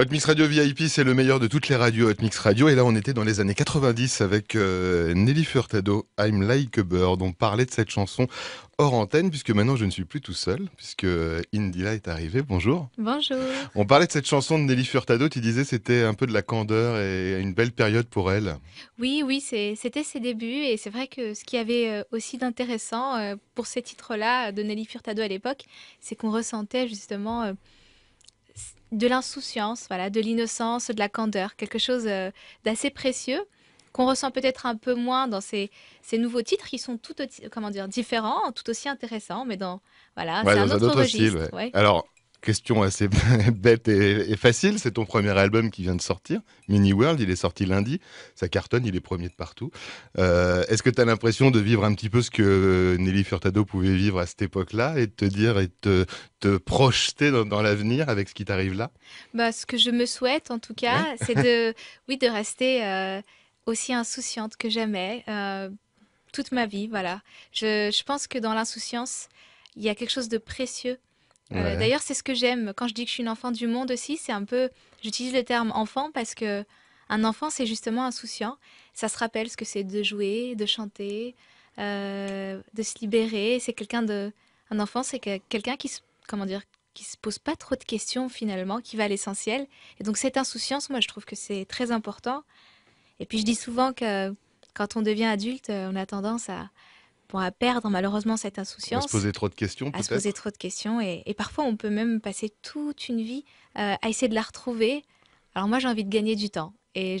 Hot Mix Radio VIP, c'est le meilleur de toutes les radios Hot Mix Radio. Et là, on était dans les années 90 avec euh, Nelly Furtado, I'm Like a Bird. On parlait de cette chanson hors antenne, puisque maintenant je ne suis plus tout seul, puisque euh, Indila est arrivée. Bonjour. Bonjour. On parlait de cette chanson de Nelly Furtado. Tu disais c'était un peu de la candeur et une belle période pour elle. Oui, oui, c'était ses débuts. Et c'est vrai que ce qui avait euh, aussi d'intéressant pour ces titres-là de Nelly Furtado à l'époque, c'est qu'on ressentait justement de l'insouciance, voilà, de l'innocence, de la candeur, quelque chose euh, d'assez précieux qu'on ressent peut-être un peu moins dans ces, nouveaux titres qui sont tout comment dire différents, tout aussi intéressants, mais dans voilà, c'est un autre, registre. Alors question assez bête et, facile. C'est ton premier album qui vient de sortir, Mini World. Il est sorti lundi. Ça cartonne, il est premier de partout. Euh, est-ce que tu as l'impression de vivre un petit peu ce que Nelly Furtado pouvait vivre à cette époque-là et de te dire et te, te projeter dans, l'avenir avec ce qui t'arrive là bah, Ce que je me souhaite, en tout cas, c'est de, oui, de rester euh, aussi insouciante que jamais. Euh, toute ma vie, voilà. je pense que dans l'insouciance, il y a quelque chose de précieux euh, d'ailleurs, c'est ce que j'aime. Quand je dis que je suis une enfant du monde aussi, c'est un peu. J'utilise le terme enfant parce que un enfant, c'est justement insouciant. Ça se rappelle ce que c'est de jouer, de chanter, euh, de se libérer. C'est quelqu'un de. Un enfant, c'est quelqu'un qui Comment dire qui se pose pas trop de questions finalement, qui va à l'essentiel. Et donc cette insouciance, moi je trouve que c'est très important. Et puis je dis souvent que quand on devient adulte, euh, on a tendance à, à perdre malheureusement cette insouciance. À se poser trop de questions peut-être. À se poser trop de questions et, parfois on peut même passer toute une vie euh, à essayer de la retrouver. Alors moi j'ai envie de gagner du temps et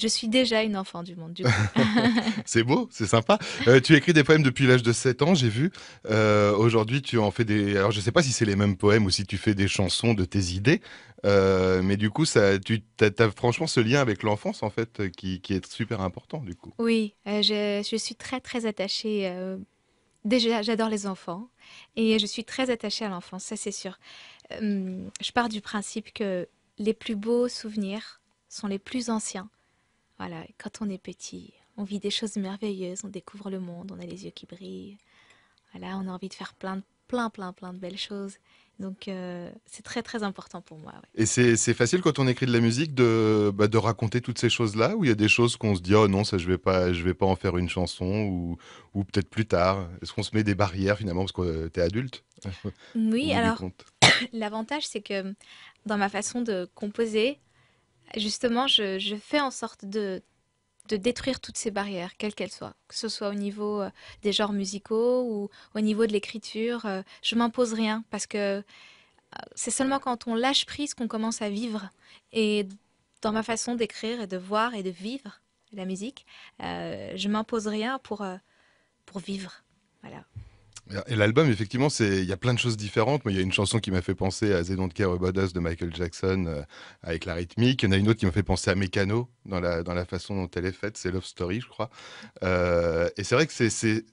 je suis déjà une enfant du monde, du c'est beau, c'est sympa. Euh, tu écris des poèmes depuis l'âge de 7 ans, j'ai vu. Euh, aujourd'hui, tu en fais des... Alors, je ne sais pas si c'est les mêmes poèmes ou si tu fais des chansons de tes idées, euh, mais du coup, ça, tu as, franchement ce lien avec l'enfance, en fait, qui, est super important, du coup. Oui, je, je, suis très, très attachée. Déjà, j'adore les enfants et je suis très attachée à l'enfance, ça c'est sûr. je pars du principe que les plus beaux souvenirs sont les plus anciens. Voilà, quand on est petit, on vit des choses merveilleuses, on découvre le monde, on a les yeux qui brillent. Voilà, on a envie de faire plein de plein, plein, plein de belles choses. Donc, euh, c'est très, très important pour moi. Et c'est facile quand on écrit de la musique bah, de, raconter toutes ces choses-là Ou il y a des choses qu'on se dit, oh non, ça, je ne vais, pas, je vais pas en faire une chanson ou, peut-être plus tard Est-ce qu'on se met des barrières finalement parce que euh, tu es adulte Oui, alors, l'avantage, c'est que dans ma façon de composer, Justement, je, fais en sorte de, détruire toutes ces barrières, quelles qu'elles soient, que ce soit au niveau euh, des genres musicaux ou au niveau de l'écriture. Euh, je m'impose rien parce que euh, c'est seulement quand on lâche prise qu'on commence à vivre. Et dans ma façon d'écrire et de voir et de vivre la musique, je m'impose rien pour, pour vivre. Voilà. Et l'album, effectivement, c'est il y a plein de choses différentes. Mais il y a une chanson qui m'a fait penser à Zedon Care About Us de Michael Jackson euh, avec la rythmique. Il y en a une autre qui m'a fait penser à Mécano dans la, façon dont elle est faite. C'est Love Story, je crois. Euh, et c'est vrai que c'est.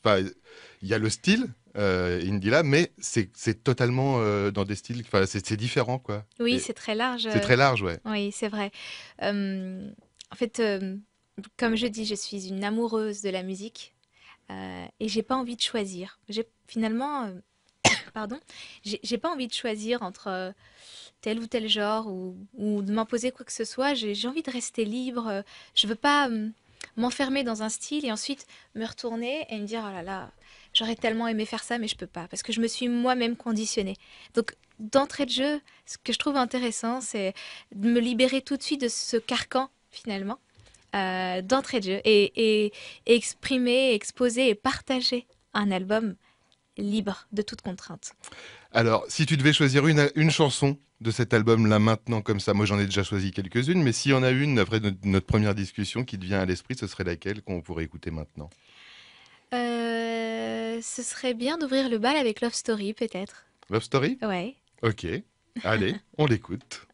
il y a le style, euh, là mais c'est totalement euh, dans des styles, enfin, c'est différent, quoi. Oui, c'est très large. C'est très large, ouais. Oui, c'est vrai. en fait, comme je dis, je suis une amoureuse de la musique. Et euh, et j'ai pas envie de choisir. J'ai finalement, euh, pardon, j'ai pas envie de choisir entre euh, tel ou tel genre ou, ou de m'imposer quoi que ce soit. J'ai envie de rester libre. Je veux pas m'enfermer dans un style et ensuite me retourner et me dire oh là là, j'aurais tellement aimé faire ça mais je peux pas parce que je me suis moi-même conditionnée. Donc d'entrée de jeu, ce que je trouve intéressant, c'est de me libérer tout de suite de ce carcan finalement euh, d'entrée de jeu et, exprimer, exposer et partager un album libre de toute contrainte. Alors, si tu devais choisir une, chanson de cet album là maintenant comme ça, moi j'en ai déjà choisi quelques-unes, mais s'il y en a une après notre, première discussion qui te vient à l'esprit, ce serait laquelle qu'on pourrait écouter maintenant euh, Ce serait bien d'ouvrir le bal avec Love Story peut-être. Love Story Ouais. Ok. Allez, on l'écoute.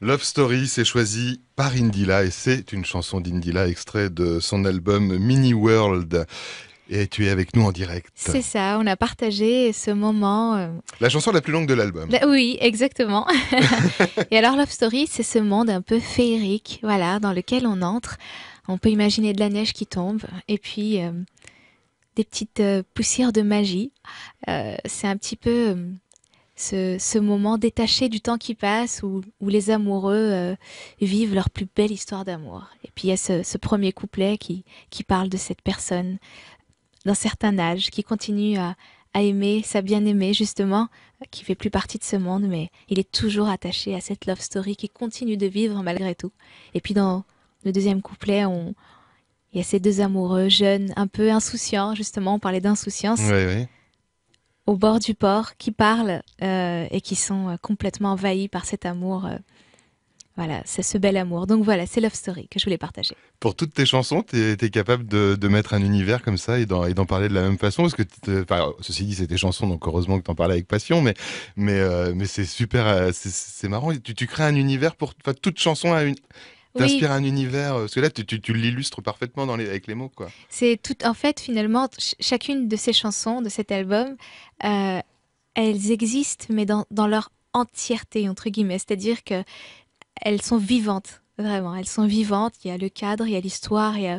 Love Story, c'est choisi par Indila et c'est une chanson d'Indila extrait de son album Mini World. Et tu es avec nous en direct. C'est ça, on a partagé ce moment. Euh, la chanson la plus longue de l'album. oui, exactement. et alors Love Story, c'est ce monde un peu féerique, voilà, dans lequel on entre. On peut imaginer de la neige qui tombe et puis euh, des petites euh, poussières de magie. c'est un petit peu ce, moment détaché du temps qui passe où, les amoureux euh, vivent leur plus belle histoire d'amour. Et puis il y a ce, premier couplet qui, parle de cette personne d'un certain âge qui continue à, aimer sa bien-aimée justement, qui fait plus partie de ce monde, mais il est toujours attaché à cette love story qui continue de vivre malgré tout. Et puis dans le deuxième couplet, on, il y a ces deux amoureux jeunes, un peu insouciants justement, on parlait d'insouciance. Oui, oui au bord du port qui parlent euh, et qui sont euh, complètement envahis par cet amour. Euh, voilà, c'est ce bel amour. Donc voilà, c'est Love Story que je voulais partager. Pour toutes tes chansons, tu es, capable de, mettre un univers comme ça et d'en parler de la même façon Parce que, ceci dit, c'est tes chansons, donc heureusement que tu en parles avec passion, mais, mais, mais c'est super, c'est marrant. Tu, tu, crées un univers pour. toute chanson à une, t'inspires un univers. Euh, parce que là, tu, l'illustres parfaitement avec les mots, quoi. C'est tout. En fait, finalement, chacune de ces chansons, de cet album, euh, elles existent, mais dans, leur entièreté, entre guillemets. C'est-à-dire que elles sont vivantes, vraiment. Elles sont vivantes. Il y a le cadre, il y a l'histoire, il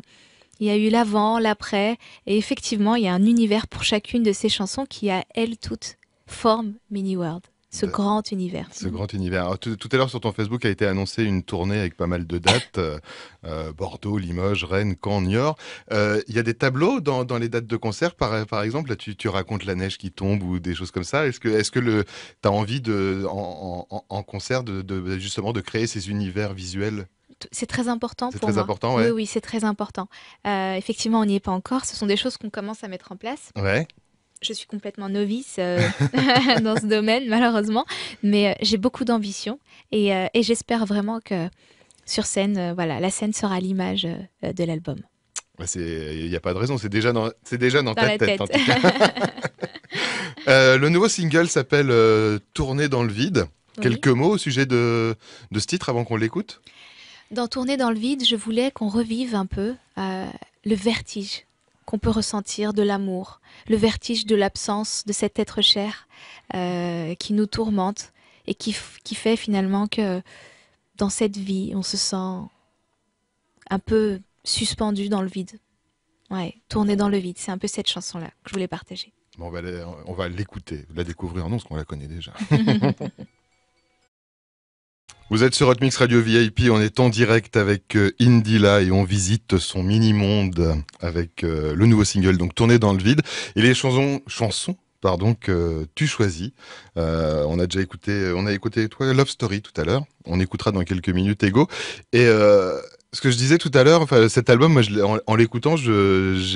y a. eu l'avant, l'après, et effectivement, il y a un univers pour chacune de ces chansons qui a, elles toutes, forme Mini World ce euh, grand univers. Ce mhm. grand univers. Ah, tout, à l'heure sur ton Facebook a été annoncé une tournée avec pas mal de dates euh, euh, Bordeaux, Limoges, Rennes, Caen, Niort. Il y a des tableaux dans, les dates de concert, par, par exemple. Là, tu, racontes la neige qui tombe ou des choses comme ça. Est-ce que, est as envie de, en, concert, de, bah, justement, de créer ces univers visuels? c'est très important pour très Important, Oui, oui, c'est très important. effectivement, on n'y est pas encore. Ce sont des choses qu'on commence à mettre en place. Ouais je suis complètement novice euh, dans ce domaine, malheureusement, mais euh, j'ai beaucoup d'ambition euh, et, j'espère vraiment que sur scène, voilà, la scène sera l'image de l'album. Il n'y a pas de raison, c'est déjà dans, c'est déjà ta tête. En tout cas. le nouveau single s'appelle Tourner dans le vide. Quelques mots au sujet de, de ce titre avant qu'on l'écoute Dans Tourner dans le vide, je voulais qu'on revive un peu le vertige qu'on peut ressentir de l'amour, le vertige de l'absence de cet être cher euh, qui nous tourmente et qui, fait finalement que dans cette vie, on se sent un peu suspendu dans le vide. Ouais, tourné dans le vide. C'est un peu cette chanson-là que je voulais partager. Bon, on va l'écouter, la découvrir en non, parce qu'on la connaît déjà. Vous êtes sur Hotmix Radio VIP, on est en direct avec euh, Indila et on visite son mini-monde avec euh, le nouveau single, donc Tourner dans le vide. Et les chansons, chansons pardon, que tu choisis. Euh, on a déjà écouté, on a écouté toi, Love Story tout à l'heure. On écoutera dans quelques minutes Ego. Et euh, ce que je disais tout à l'heure, enfin, cet album, moi, en, en l'écoutant, j'ai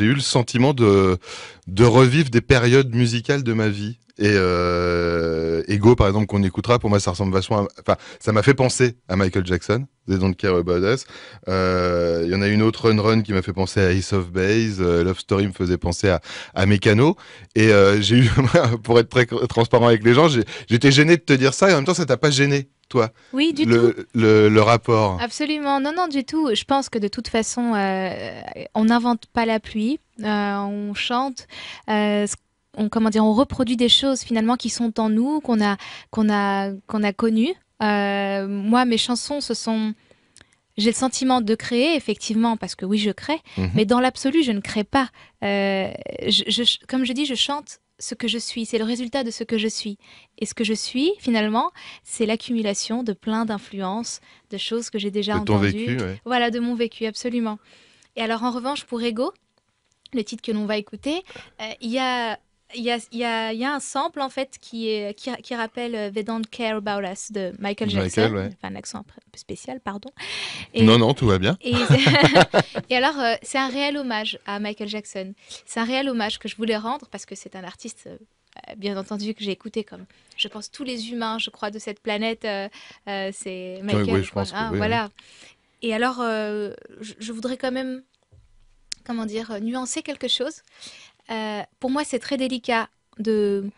eu le sentiment de, de revivre des périodes musicales de ma vie. Et euh, Ego, par exemple, qu'on écoutera, pour moi, ça ressemble vachement. Enfin, ça m'a fait penser à Michael Jackson, des Don't Care About Us. Euh, il y en a une autre, Run Run, qui m'a fait penser à Ace of Base. Euh, Love Story me faisait penser à, à Mécano. Et euh, j'ai eu, pour être très transparent avec les gens, j'étais gêné de te dire ça, et en même temps, ça t'a pas gêné toi Oui, du le, tout. Le, le, rapport. Absolument, non, non, du tout. Je pense que de toute façon, on n'invente pas la pluie, on chante. Euh, ce on, comment dire, on reproduit des choses finalement qui sont en nous, qu'on a, qu'on a, qu'on a connues. Euh, moi, mes chansons, ce sont. J'ai le sentiment de créer, effectivement, parce que oui, je crée, mhm. mais dans l'absolu, je ne crée pas. Euh, je, comme je dis, je chante ce que je suis, c'est le résultat de ce que je suis. Et ce que je suis, finalement, c'est l'accumulation de plein d'influences, de choses que j'ai déjà de entendues. Ton vécu, Voilà, de mon vécu, absolument. Et alors, en revanche, pour Ego, le titre que l'on va écouter, euh, il y a il y a, un sample en fait qui, est, qui, rappelle euh, They Don't Care About Us de Michael Jackson. un accent spécial, pardon. non, non, tout va bien. Et, alors, euh, c'est un réel hommage à Michael Jackson. C'est un réel hommage que je voulais rendre parce que c'est un artiste euh, bien entendu que j'ai écouté comme je pense tous les humains je crois de cette planète c'est Michael oui, je pense hein, oui, voilà et alors je, je, voudrais quand même comment dire nuancer quelque chose euh, pour moi, c'est très délicat de,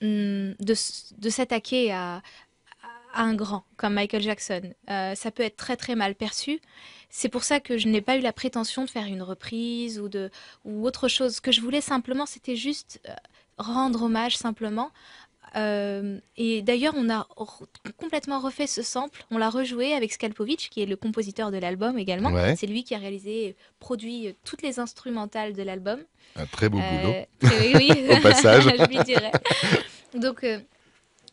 mm, de, s'attaquer à, un grand comme Michael Jackson. Euh, ça peut être très très mal perçu. C'est pour ça que je n'ai pas eu la prétention de faire une reprise ou, de, ou autre chose. Ce que je voulais simplement, c'était juste euh, rendre hommage simplement euh, et d'ailleurs, on a complètement refait ce sample. On l'a rejoué avec Skalpovic, qui est le compositeur de l'album également. C'est lui qui a réalisé, produit euh, toutes les instrumentales de l'album. Un très beau euh, boulot. oui, Au passage. Je lui dirais. Donc,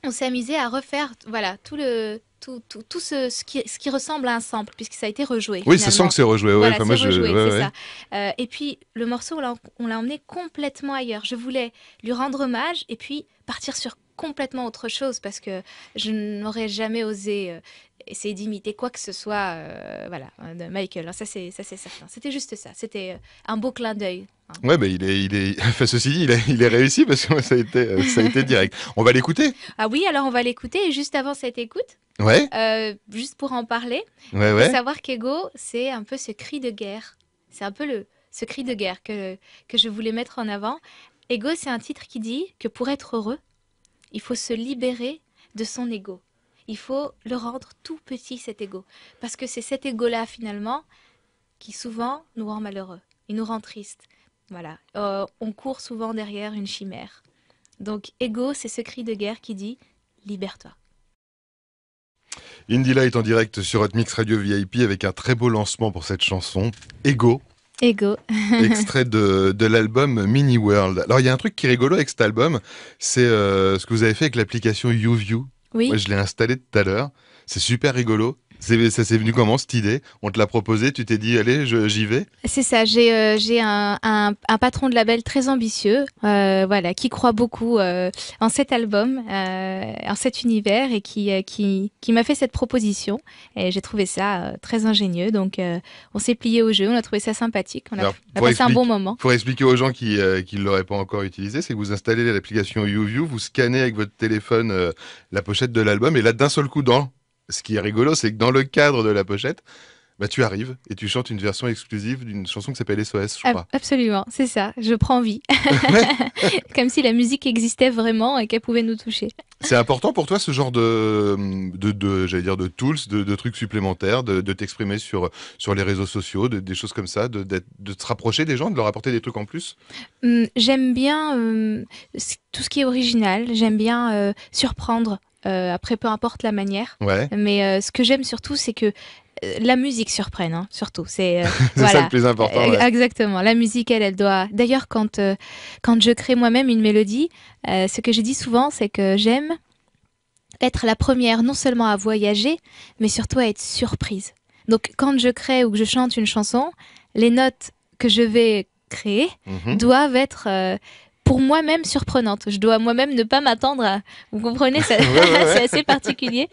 on s'est amusé à refaire, voilà, tout le, tout, tout, tout ce, ce, qui, ce, qui, ressemble à un sample, puisque ça a été rejoué. Oui, ça sent que c'est rejoué. Ouais, ça. et puis, le morceau, on l'a emmené complètement ailleurs. Je voulais lui rendre hommage et puis partir sur complètement autre chose parce que je n'aurais jamais osé euh, essayer d'imiter quoi que ce soit euh, voilà, euh, de Michael. Hein, ça, c'est, ça, c'est certain. C'était juste ça. C'était un beau clin d'œil. Hein. Ouais, mais bah, il est, il est... Enfin, ceci il, est, réussi parce que ça a été, ça a été direct. On va l'écouter Ah oui, alors on va l'écouter. juste avant cette écoute, ouais. juste pour en parler, ouais, ouais. savoir qu'Ego, c'est un peu ce cri de guerre. C'est un peu le, ce cri de guerre que, que je voulais mettre en avant. Ego, c'est un titre qui dit que pour être heureux, il faut se libérer de son ego. Il faut le rendre tout petit, cet ego. Parce que c'est cet ego-là, finalement, qui souvent nous rend malheureux. Il nous rend triste. Voilà. Euh, on court souvent derrière une chimère. Donc, ego, c'est ce cri de guerre qui dit libère-toi. Indila est en direct sur Hot Mix Radio VIP avec un très beau lancement pour cette chanson, Ego, Ego. Extrait de, l'album Mini World. Alors, il y a un truc qui est rigolo avec cet album, c'est euh, ce que vous avez fait avec l'application YouView. Oui. je l'ai installé tout à l'heure. C'est super rigolo. Ça s'est venu comment cette idée On te l'a proposé, tu t'es dit allez, j'y vais C'est ça, j'ai euh, un, un, patron de label très ambitieux, euh, voilà, qui croit beaucoup euh, en cet album, en cet univers et qui, qui, qui m'a fait cette proposition. Et j'ai trouvé ça très ingénieux, donc on s'est plié au jeu, on a trouvé ça sympathique, on a, passé un bon moment. Pour expliquer aux gens qui ne l'auraient pas encore utilisé, c'est que vous installez l'application YouView, vous scannez avec votre téléphone la pochette de l'album et là d'un seul coup dans ce qui est rigolo, c'est que dans le cadre de la pochette, bah, tu arrives et tu chantes une version exclusive d'une chanson qui s'appelle SOS, je crois. Absolument, c'est ça. Je prends vie. Comme si la musique existait vraiment et qu'elle pouvait nous toucher. C'est important pour toi ce genre de, de, j'allais dire, de tools, de, trucs supplémentaires, de, t'exprimer sur, les réseaux sociaux, des choses comme ça, de, te rapprocher des gens, de leur apporter des trucs en plus hum, J'aime bien hum, tout ce qui est original. J'aime bien euh, surprendre euh, après, peu importe la manière. Mais euh, ce que j'aime surtout, c'est que euh, la musique surprenne, hein, surtout. C'est ça le plus important. Exactement. La musique, elle, elle doit. D'ailleurs, quand, quand je crée moi-même une mélodie, ce que je dis souvent, c'est que j'aime être la première non seulement à voyager, mais surtout à être surprise. Donc, quand je crée ou que je chante une chanson, les notes que je vais créer mhm. doivent être pour moi-même surprenante. Je dois moi-même ne pas m'attendre à. Vous comprenez, c'est assez particulier.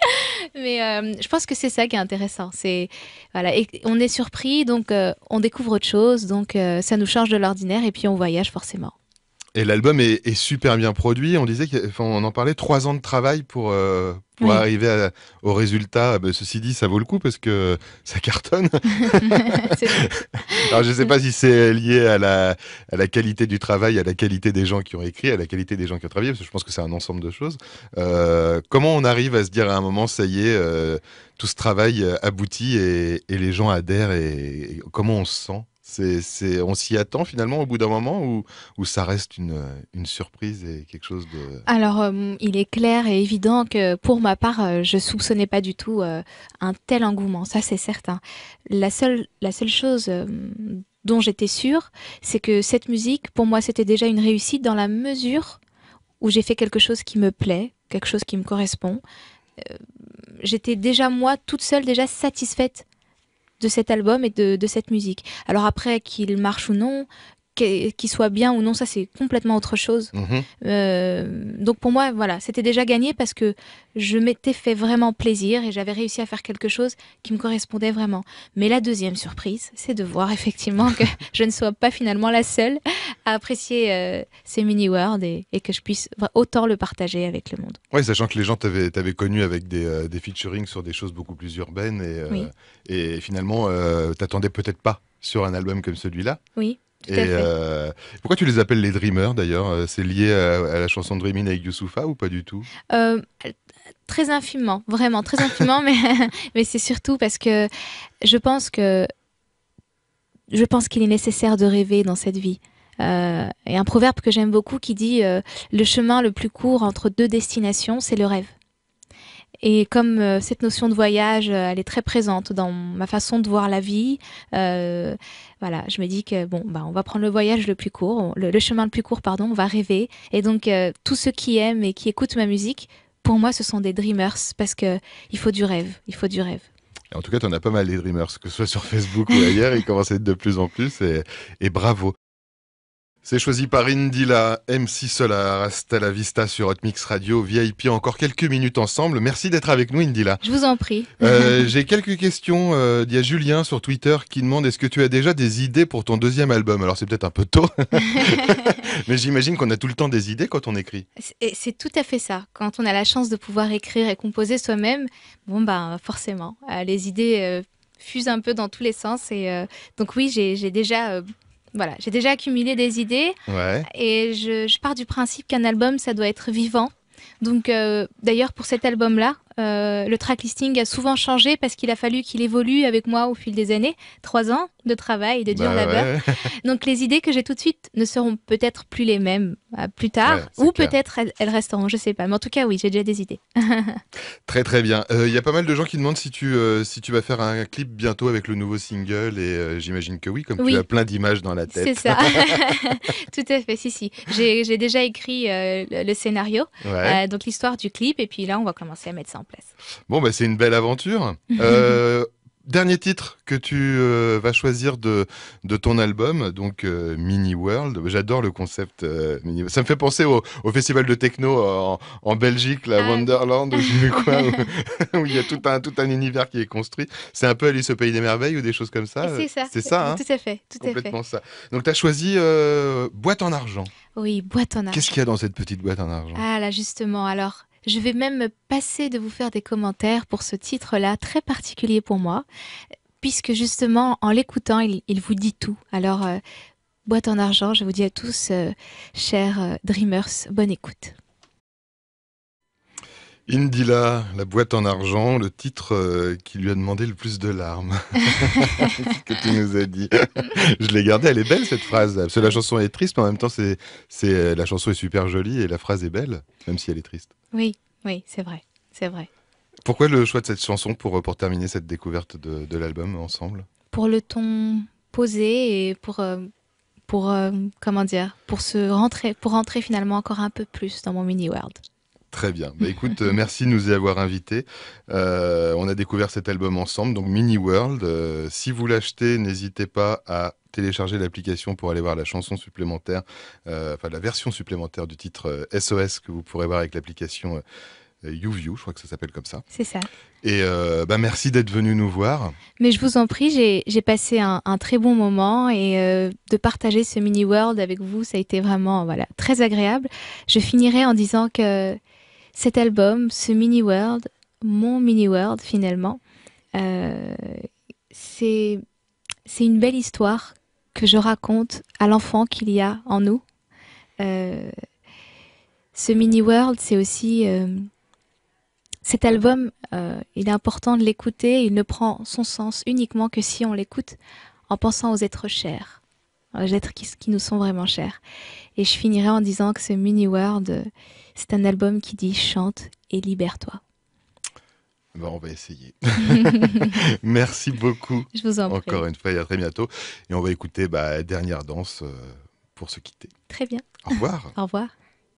Mais euh, je pense que c'est ça qui est intéressant. C'est voilà, et on est surpris, donc euh, on découvre autre chose, donc euh, ça nous change de l'ordinaire et puis on voyage forcément. Et l'album est, super bien produit. On disait qu'on en parlait trois ans de travail pour, euh, pour arriver au résultat. Ah, bah, ceci dit, ça vaut le coup parce que ça cartonne. Alors je ne sais pas si c'est lié à la, à la qualité du travail, à la qualité des gens qui ont écrit, à la qualité des gens qui ont travaillé, parce que je pense que c'est un ensemble de choses. Euh, comment on arrive à se dire à un moment, ça y est, euh, tout ce travail aboutit et, les gens adhèrent et comment on se sent on s'y attend finalement au bout d'un moment ou, ça reste une, surprise et quelque chose de... Alors, euh, il est clair et évident que pour ma part, euh, je soupçonnais pas du tout euh, un tel engouement, ça c'est certain. La seule, la seule chose dont j'étais sûre, c'est que cette musique, pour moi, c'était déjà une réussite dans la mesure où j'ai fait quelque chose qui me plaît, quelque chose qui me correspond. j'étais déjà moi toute seule déjà satisfaite de cet album et de, de cette musique. Alors après, qu'il marche ou non, qu'il soit bien ou non, ça c'est complètement autre chose. Mhm. Euh, donc pour moi, voilà, c'était déjà gagné parce que je m'étais fait vraiment plaisir et j'avais réussi à faire quelque chose qui me correspondait vraiment. Mais la deuxième surprise, c'est de voir effectivement que je ne sois pas finalement la seule à apprécier euh, ces mini-words et, que je puisse autant le partager avec le monde. Oui, sachant que les gens t'avaient, connu avec euh, des, featuring sur des choses beaucoup plus urbaines et, et finalement, t'attendais peut-être pas sur un album comme celui-là. Oui et euh, pourquoi tu les appelles les Dreamers d'ailleurs euh, C'est lié à, la chanson Dreaming avec Youssoufa ou pas du tout euh, Très infiniment, vraiment très infiniment, mais, c'est surtout parce que je pense que je pense qu'il est nécessaire de rêver dans cette vie. Euh, et un proverbe que j'aime beaucoup qui dit le chemin le plus court entre deux destinations, c'est le rêve. Et comme euh, cette notion de voyage, euh, elle est très présente dans ma façon de voir la vie, euh, voilà, je me dis que bon, bah, on va prendre le voyage le plus court, le, chemin le plus court, pardon, on va rêver. Et donc, tous ceux qui aiment et qui écoutent ma musique, pour moi, ce sont des dreamers parce que il faut du rêve, il faut du rêve. En tout cas, tu en as pas mal des Dreamers, que ce soit sur Facebook ou ailleurs, ils commencent à être de plus en plus et bravo. C'est choisi par Indila, MC Solar, à la Vista sur Hot Mix Radio, VIP. Encore quelques minutes ensemble. Merci d'être avec nous, Indila. Je vous en prie. Euh, j'ai quelques questions. Euh, il y a Julien sur Twitter qui demande est-ce que tu as déjà des idées pour ton deuxième album Alors, c'est peut-être un peu tôt, mais j'imagine qu'on a tout le temps des idées quand on écrit. C'est tout à fait ça. Quand on a la chance de pouvoir écrire et composer soi-même, bon, ben forcément, euh, les idées fusent un peu dans tous les sens. Et donc, oui, j'ai déjà. Voilà, j'ai déjà accumulé des idées et je, pars du principe qu'un album, ça doit être vivant. Donc, euh, d'ailleurs, pour cet album-là, euh, le track listing a souvent changé parce qu'il a fallu qu'il évolue avec moi au fil des années. Trois ans de travail de dur bah labeur. Donc les idées que j'ai tout de suite ne seront peut-être plus les mêmes euh, plus tard, ou peut-être elles, resteront, je ne sais pas. Mais en tout cas, oui, j'ai déjà des idées. très très bien. Euh, il y a pas mal de gens qui demandent si tu, si tu vas faire un clip bientôt avec le nouveau single, et j'imagine que oui, comme tu as plein d'images dans la tête. C'est ça. tout à fait, si, si. J'ai déjà écrit le, scénario, donc l'histoire du clip, et puis là, on va commencer à mettre ça en Bon, bah, c'est une belle aventure. Euh, dernier titre que tu euh, vas choisir de, de ton album, donc euh, Mini World. J'adore le concept. Ça me fait penser au, festival de techno en, Belgique, la ah Wonderland, où, il y a tout un, tout un univers qui est construit. C'est un peu Alice au Pays des Merveilles ou des choses comme ça. C'est ça. C'est ça. Hein. tout à fait. ça. Donc tu as choisi Boîte en argent. Oui, boîte en argent. Qu'est-ce qu'il y a dans cette petite boîte en argent Ah là, justement. Alors, je vais même passer de vous faire des commentaires pour ce titre-là, très particulier pour moi, puisque justement, en l'écoutant, il, vous dit tout. Alors, euh, boîte en argent, je vous dis à tous, euh, chers euh, Dreamers, bonne écoute. Indila, la boîte en argent, le titre euh, qui lui a demandé le plus de larmes. ce que tu nous as dit. Je l'ai gardé, elle est belle cette phrase. Parce que la chanson est triste, mais en même temps, c'est, c'est, euh, la chanson est super jolie et la phrase est belle, même si elle est triste. Oui, oui, c'est vrai, c'est vrai. Pourquoi le choix de cette chanson pour, euh, pour terminer cette découverte de, l'album ensemble Pour le ton posé et pour, pour comment dire, pour se rentrer, pour rentrer finalement encore un peu plus dans mon mini-world. Très bien. Bah, écoute, euh, merci de nous y avoir invités. Euh, on a découvert cet album ensemble, donc Mini World. Euh, si vous l'achetez, n'hésitez pas à télécharger l'application pour aller voir la chanson supplémentaire, enfin la version supplémentaire du titre SOS que vous pourrez voir avec l'application YouView, je crois que ça s'appelle comme ça. C'est ça. Et bah, merci d'être venu nous voir. Mais je vous en prie, j'ai passé un, très bon moment et de partager ce mini world avec vous, ça a été vraiment voilà très agréable. Je finirai en disant que cet album, ce mini world, mon mini world finalement, euh, c'est une belle histoire que je raconte à l'enfant qu'il y a en nous. Euh, ce mini world, c'est aussi euh, cet album. il est important de l'écouter. Il ne prend son sens uniquement que si on l'écoute en pensant aux êtres chers euh, les êtres qui, nous sont vraiment chers. Et je finirai en disant que ce Mini World, euh, c'est un album qui dit chante et libère-toi. Ben, on va essayer. Merci beaucoup. Je vous en prie. Encore une fois et à très bientôt. Et on va écouter bah, Dernière danse euh, pour se quitter. Très bien. Au revoir. Au revoir.